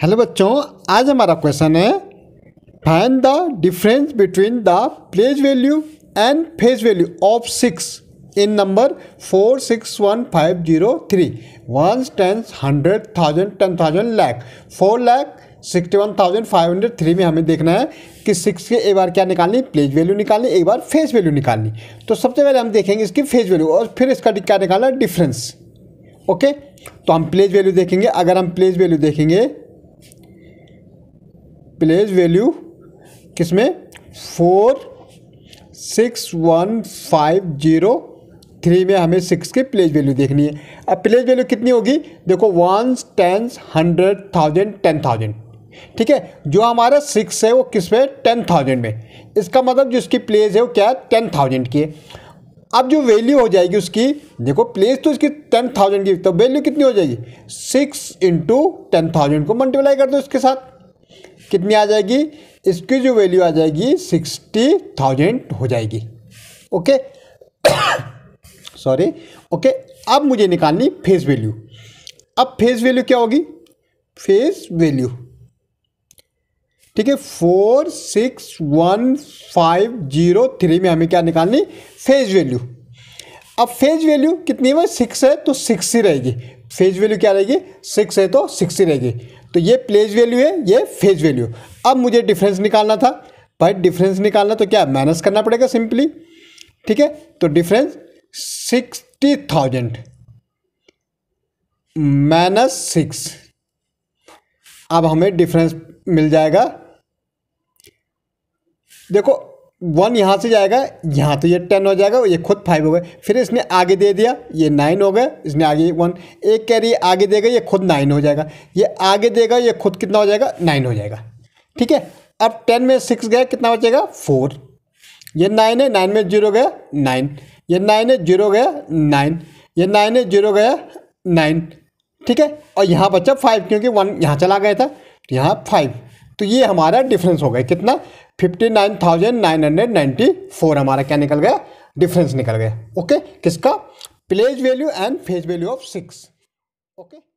hello बच्चों आज हमारा क्वेश्चन है find the difference between the place value and face value of six in number four six one five zero three one tens hundred thousand ten thousand lakh four lakh sixty one thousand five hundred three में हमें देखना है कि six के एक बार क्या निकालनी pledge value निकालनी एक बार फेस वैल्यू निकालनी तो सबसे पहले हम देखेंगे इसकी फेस वैल्यू और फिर इसका क्या निकालना डिफरेंस ओके तो हम प्लेज वैल्यू देखेंगे अगर हम प्लेज वैल्यू देखेंगे प्लेस वैल्यू किस में four six one five zero three में हमें सिक्स की प्लेस वैल्यू देखनी है अब प्लेस वैल्यू कितनी होगी देखो ones tens hundred thousand ten thousand ठीक है जो हमारा सिक्स है वो किस में टेन थाउजेंड में इसका मतलब जो इसकी प्लेज है वो क्या है टेन थाउजेंड की है अब जो वैल्यू हो जाएगी उसकी देखो प्लेस तो इसकी टेन थाउजेंड की तो वैल्यू कितनी हो जाएगी सिक्स इंटू टेन थाउजेंड को मल्टीप्लाई कर दो इसके साथ कितनी आ जाएगी इसकी जो वैल्यू आ जाएगी सिक्सटी थाउजेंड हो जाएगी ओके सॉरी ओके अब मुझे निकालनी फेस वैल्यू अब फेस वैल्यू क्या होगी फेस वैल्यू ठीक है four six one five zero three में हमें क्या निकालनी फेस वैल्यू अब फेज वैल्यू कितनी है सिक्स है तो सिक्स ही रहेगी फेज वैल्यू क्या रहेगी सिक्स है तो ही रहेगी तो ये प्लेज वैल्यू है ये फेज वैल्यू अब मुझे डिफरेंस निकालना था भाई डिफरेंस निकालना तो क्या माइनस करना पड़ेगा सिंपली ठीक है तो difference sixty thousand minus six अब हमें डिफरेंस मिल जाएगा देखो वन यहाँ से जाएगा यहाँ तो ये टेन हो जाएगा ये खुद फाइव हो गए फिर इसने आगे दे दिया ये नाइन हो गए इसने आगे वन एक कैरी आगे देगा ये खुद नाइन हो जाएगा ये आगे देगा ये खुद कितना हो जाएगा नाइन हो जाएगा ठीक है अब टेन में सिक्स गया कितना बचेगा फोर ये नाइन है नाइन में जीरो गया नाइन ये नाइन है जीरो गया नाइन ये नाइन है जीरो गया नाइन ठीक है और यहाँ बचा फाइव क्योंकि वन यहाँ चला गया था तो यहाँ फाइव तो ये हमारा डिफरेंस हो गया कितना fifty nine thousand nine hundred ninety four हमारा क्या निकल गया डिफरेंस निकल गया ओके किसका place value and face value of six okay